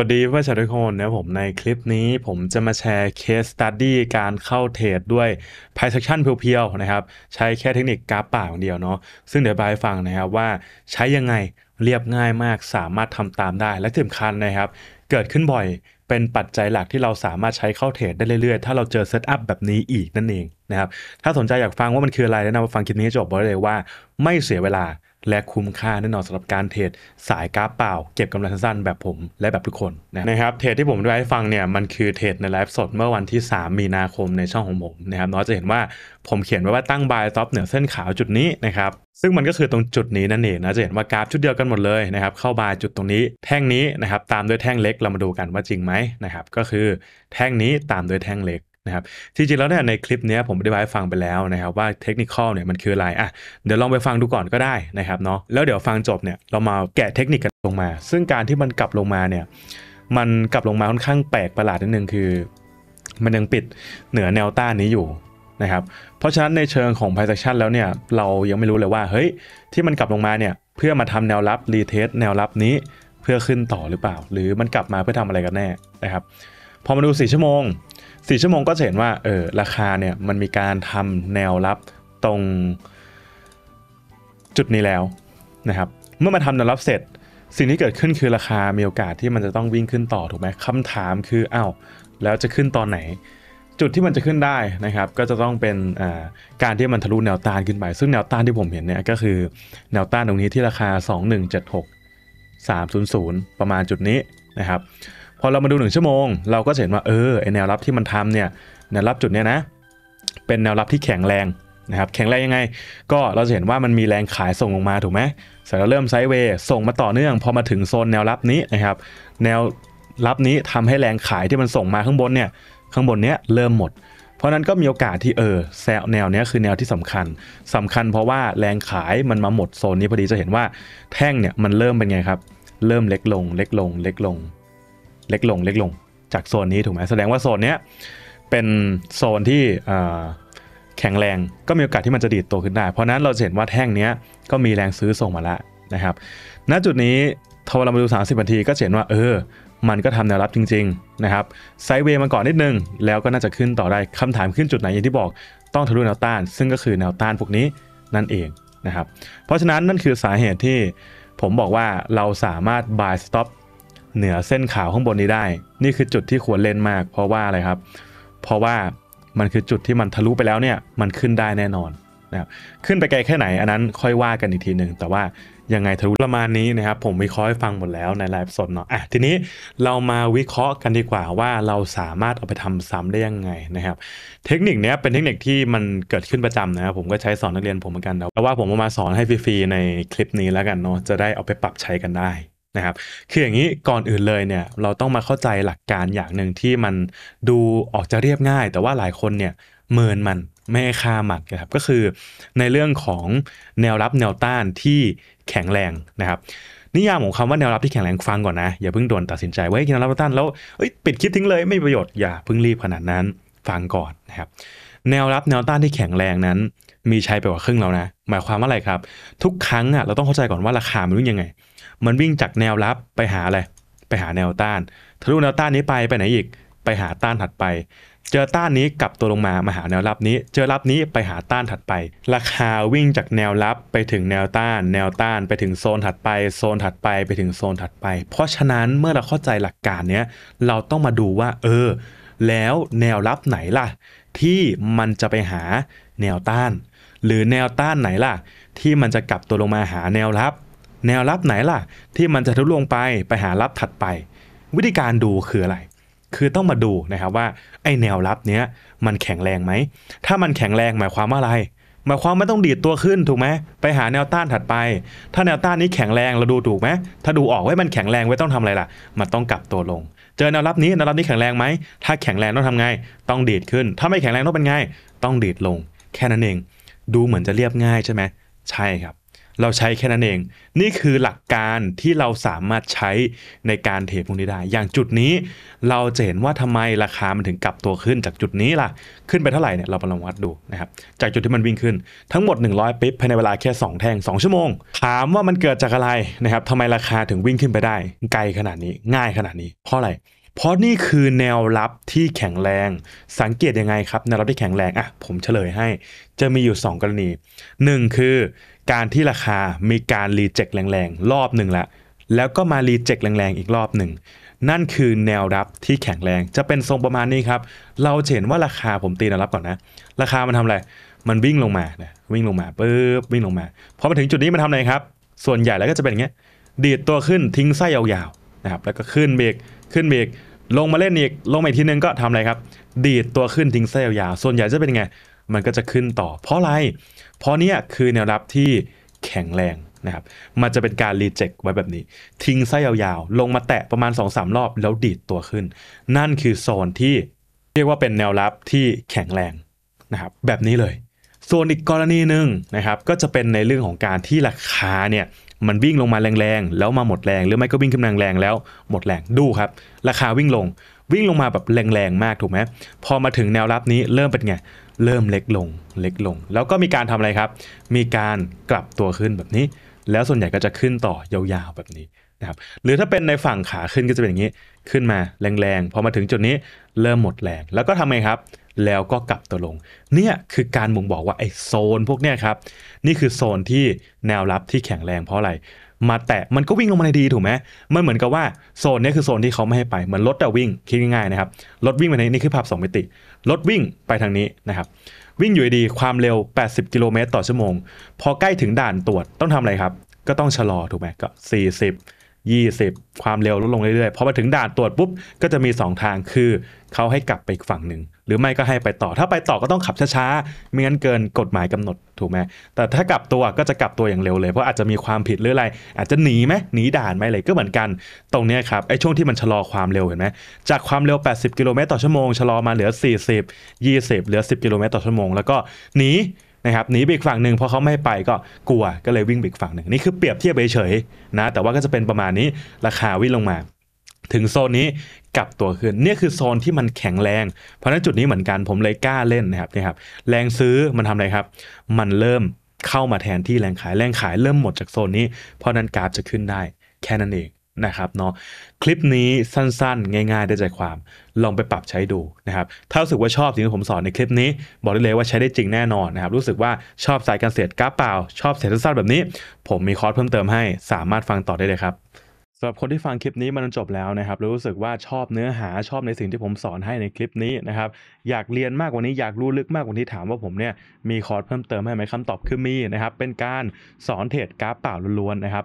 สวัสดีเพื่อนชาวทุกคนนะผมในคลิปนี้ผมจะมาแชร์เคสตัดดี้การเข้าเทรดด้วยพ่ s e c t i o n เพียวๆนะครับใช้แค่เทคนิคกราฟป่าอย่างเดียวเนาะซึ่งเดี๋ยวบายฟังนะครับว่าใช้ยังไงเรียบง่ายมาก สามารถทำตามได้และสำคัญนะครับ เกิดขึ้นบ่อยเป็นปัจจัยหลักที่เราสามารถใช้เข้าเทรดได้เรื่อยๆ ถ้าเราเจอเซตอัพแบบนี้อีกนั่นเองนะครับถ้าสนใจอยากฟังว่ามันคืออะไรแนะนำมาฟังคลิปนี้จบบอกเลยว่า ไม่เสียเวลาและคุ้มค่าแน่นอนสำหรับการเทรดสายกราฟเปล่า เก็บกำไรสั้นแบบผมและแบบทุกคนนะครับเทรดที่ผมได้ให้ฟังเนี่ยมันคือเทรดในไลฟ์สดเมื่อวันที่ 3 มีนาคมในช่องของผมนะครับน้อจะเห็นว่าผมเขียนไว้ว่าตั้งบายซ็อปเหนือเส้นขาวจุดนี้นะครับซึ่งมันก็คือตรงจุดนี้นั่นเองนะจะเห็นว่ากราฟชุดเดียวกันหมดเลยนะครับเข้าบายจุดตรงนี้ แท่งนี้นะครับตามด้วยแท่งเล็กเรามาดูกันว่าจริงไหมนะครับก็คือแท่งนี้ตามด้วยแท่งเล็กนะครับจริงๆ แล้วเนี่ยในคลิปนี้ผมอธิบายฟังไปแล้วนะครับว่าเทคนิคอลเนี่ยมันคืออะไรอ่ะเดี๋ยวลองไปฟังดูก่อนก็ได้นะครับเนาะแล้วเดี๋ยวฟังจบเนี่ยเรามาแกะเทคนิคกันลงมา ซึ่งการที่มันกลับลงมาเนี่ยมันกลับลงมาค่อนข้างแปลกประหลาดนิดนึงคือ มันยังปิดเหนือแนวต้านนี้อยู่นะครับเพราะฉะนั้นในเชิงของ price action แล้วเนี่ยเรายังไม่รู้เลยว่าเฮ้ยที่มันกลับลงมาเนี่ยเพื่อมาทำแนวรับรีเทสแนวรับนี้เพื่อขึ้นต่อหรือเปล่า หรือมันกลับมาเพื่อทำอะไรกันแน่นะครับพอมาดู 4 ชั่วโมงสี่ชั่วโมงก็จะเห็นว่าเออราคาเนี่ยมันมีการทำแนวรับตรงจุดนี้แล้วนะครับ เมื่อมาทำแนวรับเสร็จ สิ่งที่เกิดขึ้นคือราคามีโอกาสที่มันจะต้องวิ่งขึ้นต่อถูกไหมคำถามคืออา้าวแล้วจะขึ้นตอนไหน จุดที่มันจะขึ้นได้นะครับ ก็จะต้องเป็นการที่มันทะลุแนวต้านขึ้นไป ซึ่งแนวต้านที่ผมเห็นเนี่ยก็คือ แนวต้านตรงนี้ที่ราคา2176300 ประมาณจุดนี้นะครับพอเรามาดู1ชั่วโมง เราก็เห็นว่าเออแนวรับที่มันทำเนี่ยแนวรับจุดเนี้ยนะเป็นแนวรับที่แข็งแรงนะครับแข็งแรงยังไงก็เราจะเห็นว่ามันมีแรงขายส่งลงมาถูกไหมเสร็จแล้วเริ่มไซด์เวย์ส่งมาต่อเนื่องพอมาถึงโซนแนวรับนี้นะครับแนวรับนี้ทำให้แรงขายที่มันส่งมาข้างบนเนี่ย ข้างบนเนี้ยเริ่มหมด เพราะนั้นก็มีโอกาสที่เออแซวแนวเนี้ยคือแนวที่สำคัญ สำคัญ เพราะว่าแรงขายมันมาหมดโซนนี้พอดีจะเห็นว่าแท่งเนี่ยมันเริ่มเป็นไงครับเริ่มเล็กลง เล็กลง เล็กลงเล็กลงเล็กลงจากโซนนี้ถูกไหมแสดงว่าโซนเนี้ยเป็นโซนที่แข็งแรงก็มีโอกาสที่มันจะดีดตัวขึ้นได้ เพราะนั้นเราจะเห็นว่าแท่งนี้ก็มีแรงซื้อส่งมาแล้วนะครับณจุดนี้ทวเรามาดู 30นาที ก็เห็นว่าเออมันก็ทำแนวรับจริงๆนะครับไซด์เวย์มาก่อนนิดนึง แล้วก็น่าจะขึ้นต่อได้คำถามขึ้นจุดไหนอย่างที่บอกต้องทะลุแนวต้าน ซึ่งก็คือแนวต้านพวกนี้นั่นเองนะครับเพราะฉะนั้นนั่นคือสาเหตุที่ผมบอกว่าเราสามารถ buy stop เหนือเส้นขาวข้างบนนี้ได้ นี่คือจุดที่ควรเล่นมาก เพราะว่าอะไรครับ เพราะว่ามันคือจุดที่มันทะลุไปแล้วเนี่ย มันขึ้นได้แน่นอนนะครับ ขึ้นไปไกลแค่ไหนอันนั้นค่อยว่ากันอีกทีหนึ่ง แต่ว่ายังไงทะลุประมาณนี้นะครับ ผมวิเคราะห์ให้ฟังหมดแล้วในไลฟ์สดเนาะอ่ะทีนี้เรามาวิเคราะห์กันดีกว่าว่าเราสามารถเอาไปทำซ้ำได้ยังไงนะครับ เทคนิคนี้เป็นเทคนิคที่มันเกิดขึ้นประจำนะครับผมก็ใช้สอนนักเรียนผมเหมือนกันแต่ว่าผมเอามาสอนให้ฟรีๆในคลิปนี้แล้วกันเนาะ จะได้เอาไปปรับใช้กันได้ะครับคืออย่างนี้ก่อนอื่นเลยเนี่ยเราต้องมาเข้าใจหลักการอย่างหนึ่งที่มันดูออกจะเรียบง่าย แต่ว่าหลายคนเนี่ยเมินมัน ไม่ให้ค่ามันนะครับก็คือในเรื่องของแนวรับแนวต้านที่แข็งแรงนะครับนิยามของคำว่าแนวรับที่แข็งแรงฟังก่อนนะอย่าเพิ่งด่วนตัดสินใจไว้แนวรับแนวต้านแล้วปิดคลิปทิ้งเลยไม่มีประโยชน์อย่าเพิ่งรีบขนาดนั้นฟังก่อนนะครับแนวรับแนวต้านที่แข็งแรงนั้น มีใช้ไปกว่าครึ่งแล้วนะ หมายความว่าอะไรครับ ทุกครั้งอ่ะเราต้องเข้าใจก่อนว่าราคามันร่งยังไงมันวิ่งจากแนวรับไปหาอะไร ไปหาแนวต้านทะลุแนวต้านนี้ไปไปไหนอีกไปหาต้านถัดไป เจอต้านนี้กลับตัวลงมามาหาแนวรับนี้ เจอรับนี้ไปหาต้านถัดไป ราคาวิ่งจากแนวรับไปถึงแนวต้าน แนวต้านไปถึงโซนถัดไปโซนถัดไปไปถึงโซนถัดไป เพราะฉะนั้นเมื่อเราเข้าใจหลักการเนี้ยเราต้องมาดูว่า เออ แล้วแนวรับไหนล่ะ ที่มันจะไปหาแนวต้าน หรือแนวต้านไหนล่ะที่มันจะกลับตัวลงมาหาแนวรับแนวรับไหนล่ะ ที่มันจะทุลงไปไปหารับถัดไป วิธีการดูคืออะไร คือต้องมาดูนะครับว่า ไอแนวรับเนี้ยมันแข็งแรงไหมถ้ามันแข็งแรงหมายความว่าอะไร หมายความไม่ต้องดีดตัวขึ้นถูกไหมไปหาแนวต้านถัดไป ถ้าแนวต้านนี้แข็งแรงเราดูถูกไหมถ้าดูออกว่ามันแข็งแรงไว้ต้องทำอะไรล่ะ มันต้องกลับตัวลง เจอแนวรับนี้แนวรับนี้แข็งแรงไหมถ้าแข็งแรงต้องทำไงต้องดีดขึ้น ถ้าไม่แข็งแรงต้องเป็นไงต้องดีดลง แค่นั้นเองดูเหมือนจะเรียบง่ายใช่ไหมใช่ครับเราใช้แค่นั้นเอง นี่คือหลักการที่เราสามารถใช้ในการเทรดพวกนี้ได้ อย่างจุดนี้ เราจะเห็นว่าทำไมราคามันถึงกลับตัวขึ้นจากจุดนี้ล่ะ ขึ้นไปเท่าไหร่เนี่ย เราปลองวัดดูนะครับ จากจุดที่มันวิ่งขึ้น ทั้งหมด 100ปิ๊บภายในเวลาแค่ 2 แท่ง2 ชั่วโมง ถามว่ามันเกิดจากอะไรนะครับทำไมราคาถึงวิ่งขึ้นไปได้ ไกลขนาดนี้ ง่ายขนาดนี้ เพราะอะไร เพราะนี่คือแนวรับที่แข็งแรง สังเกตยังไงครับแนวรับที่แข็งแรง อ่ะ ผมเฉลยให้ จะมีอยู่ 2 กรณี 1 คือการที่ราคามีการรีเจ็คแรงๆ รอบหนึ่งละ แล้วก็มารีเจ็คแรงๆ อีกรอบหนึ่ง นั่นคือแนวรับที่แข็งแรง จะเป็นทรงประมาณนี้ครับ เราเห็นว่าราคาผมตีแนวรับก่อนนะ ราคามันทำอะไร มันวิ่งลงมานะวิ่งลงมาปึ๊บวิ่งลงมา พอมาถึงจุดนี้มันทำอะไรครับ ส่วนใหญ่แล้วก็จะเป็นอย่างเงี้ย ดีดตัวขึ้นทิ้งไส้ยาวๆ นะครับ แล้วก็ขึ้นเบรกขึ้นเบรกลงมาเล่นอีก ลงมาอีกทีนึงก็ทำอะไรครับ ดีดตัวขึ้นทิ้งไส้ยาวๆส่วนใหญ่จะเป็นไง มันก็จะขึ้นต่อ เพราะอะไรเพราะเนี่ยคือแนวรับที่แข็งแรงนะครับ มันจะเป็นการรีเจ็คไว้แบบนี้ ทิ้งไส้ยาวๆ ลงมาแตะประมาณ 2-3 รอบแล้วดีดตัวขึ้น นั่นคือโซนที่ เรียกว่าเป็นแนวรับที่แข็งแรงนะครับแบบนี้เลย ส่วนอีกกรณีหนึ่งนะครับก็จะเป็นในเรื่องของการที่ราคาเนี่ยมันวิ่งลงมาแรงๆแล้วมาหมดแรง หรือไม่ก็วิ่งขึ้นแรงๆแล้ว หมดแรงดูครับราคาวิ่งลงวิ่งลงมาแบบแรงๆมากถูกไหมพอมาถึงแนวรับนี้เริ่มเป็นไงเริ่มเล็กลงเล็กลงแล้วก็มีการทำอะไรครับ มีการกลับตัวขึ้นแบบนี้ แล้วส่วนใหญ่ก็จะขึ้นต่อยาวๆแบบนี้นะครับหรือถ้าเป็นในฝั่งขาขึ้นก็จะเป็นอย่างนี้ ขึ้นมาแรงๆพอมาถึงจุดนี้เริ่มหมดแรงแล้วก็ทำไงครับ แล้วก็กลับตัวลง เนี่ยคือการบ่งบอกว่าไอ้โซนพวกเนี้ยครับนี่คือโซนที่แนวรับที่แข็งแรงเพราะอะไร มาแตะมันก็วิ่งลงมาในดีถูกไหมมันเหมือนกับว่าโซนนี้คือโซนที่เขาไม่ให้ไปเหมือนรถแต่วิ่งคิดง่ายๆนะครับรถวิ่งไปในนี่คือภาพสองมิติรถวิ่งไปทางนี้นะครับ วิ่งอยู่ดี ความเร็ว 80 กิโลเมตรต่อชั่วโมง พอใกล้ถึงด่านตรวจต้องทำอะไรครับ ก็ต้องชะลอถูกไหมก็ 40 20 ความเร็วลดลงเรื่อยๆพอมาถึงด่านตรวจปุ๊บ ก็จะมี 2 ทางคือเขาให้กลับไปฝั่งหนึ่งหรือไม่ก็ให้ไปต่อถ้าไปต่อก็ต้องขับช้าๆไม่งั้นเกินกฎหมายกำหนดถูกไหมแต่ถ้ากลับตัวก็จะกลับตัวอย่างเร็วเลยเพราะอาจจะมีความผิดหรืออะไรอาจจะหนีไหมหนีด่านไหมอะไรก็เหมือนกัน ตรงนี้ครับไอ้ช่วงที่มันชะลอความเร็วเห็นไหมจากความเร็ว 80กิโลเมตรต่อชั่วโมงชะลอมาเหลือ 40 20เหลือ 10กิโลเมตรต่อชั่วโมงแล้วก็หนีนะครับหนีไปอีกฝั่งหนึ่งเพราะเขาไม่ไปก็กลัวก็เลยวิ่งไปอีกฝั่งหนึ่งนี่คือเปรียบเทียบเฉยๆนะแต่ว่าก็จะเป็นประมาณนี้ราคาวิ่งลงมา ถึงโซนนี้กลับตัวขึ้นนี่คือโซนที่มันแข็งแรง เพราะนั้นจุดนี้เหมือนกันผมเลยกล้าเล่นนะครับนี่ครับ แรงซื้อมันทำอะไรครับมันเริ่มเข้ามาแทนที่แรงขายแรงขายเริ่มหมดจากโซนนี้เพราะนั้นกราฟจะขึ้นได้แค่นั้นเองนะครับเนาะคลิปนี้สั้นๆ ง่าย ๆ ได้ใจความ ลองไปปรับใช้ดูนะครับถ้ารู้สึกว่าชอบสิ่งที่ผมสอนในคลิปนี้บอกได้เลยว่าใช้ได้จริงแน่นอนนะครับรู้สึกว่าชอบสายการเสียดกราฟเปล่าชอบเสียดสั้นๆแบบนี้ ผมมีคอร์สเพิ่มเติมให้สามารถฟังต่อได้เลยครับสำหรับคนที่ฟังคลิปนี้มันจบแล้วนะครับรู้สึกว่าชอบเนื้อหาชอบในสิ่งที่ผมสอนให้ในคลิปนี้นะครับอยากเรียนมากกว่านี้อยากรู้ลึกมากกว่านี้ถามว่าผมเนี่ยมีคอร์สเพิ่มเติมให้ไหมคำตอบคือมีนะครับเป็นการสอนเทรดกราฟเปล่าล้วนๆนะครับ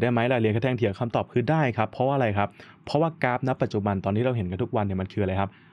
รได้ไหมล่ะเรียนแค่แท่งเถียงคำตอบคือได้ครับ เพราะว่าอะไรครับ เพราะว่ากราฟณปัจจุบันตอนที่เราเห็นกันทุกวันเนี่ยมันคืออะไรครับ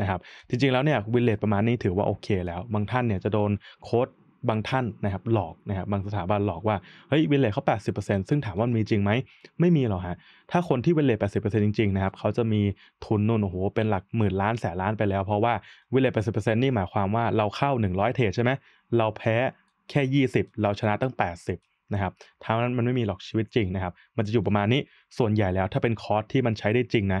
นะครับจริงๆแล้วเนี่ยวินเลตประมาณนี้ถือว่าโอเคแล้ว บางท่านเนี่ยจะโดนโค้ดบางท่านนะครับหลอกนะครับบางสถาบันหลอกว่าเฮ้ยวินเลตเขา80%ซึ่งถามว่ามีจริงไหมไม่มีหรอกฮะถ้าคนที่วินเลต80%จริงๆนะครับเขาจะมีทุนนู่นโอ้โหเป็นหลักหมื่นล้านแสนล้านไปแล้ว เพราะว่าวินเลต80%นี่หมายความว่าเราเข้า 100เทรดใช่ไหมเราแพ้แค่ 20 เราชนะตั้ง 80 นะครับทั้งนั้นมันไม่มีหรอกชีวิตจริงนะครับมันจะอยู่ประมาณนี้ส่วนใหญ่แล้ว ถ้าเป็นคอร์สที่มันใช้ได้จริงนะ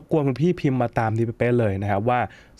บบกวนคุณพี่พิมพ์มาตามนีปเป๊ะเลยนะครับว่า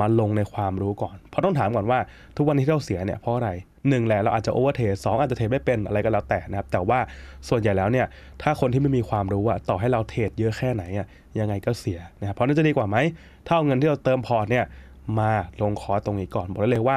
มาลงในความรู้ก่อน เพราะต้องถามก่อนว่าทุกวันที่เราเสียเนี่ยเพราะอะไรหนึ่งแหละเราอาจจะโอเวอร์เทสองอาจจะเทไม่เป็นอะไรก็แล้วแต่นะครับ แต่ว่าส่วนใหญ่แล้วเนี่ยถ้าคนที่ไม่มีความรู้อะต่อให้เราเทรดเยอะแค่ไหนอะยังไงก็เสียนะครับเพราะนั่นจะดีกว่าไหมถ้าเอาเงินที่เราเติมพอร์ตเนี่ยมาลงคอร์สตรงนี้ก่อนบอกได้เลยว่า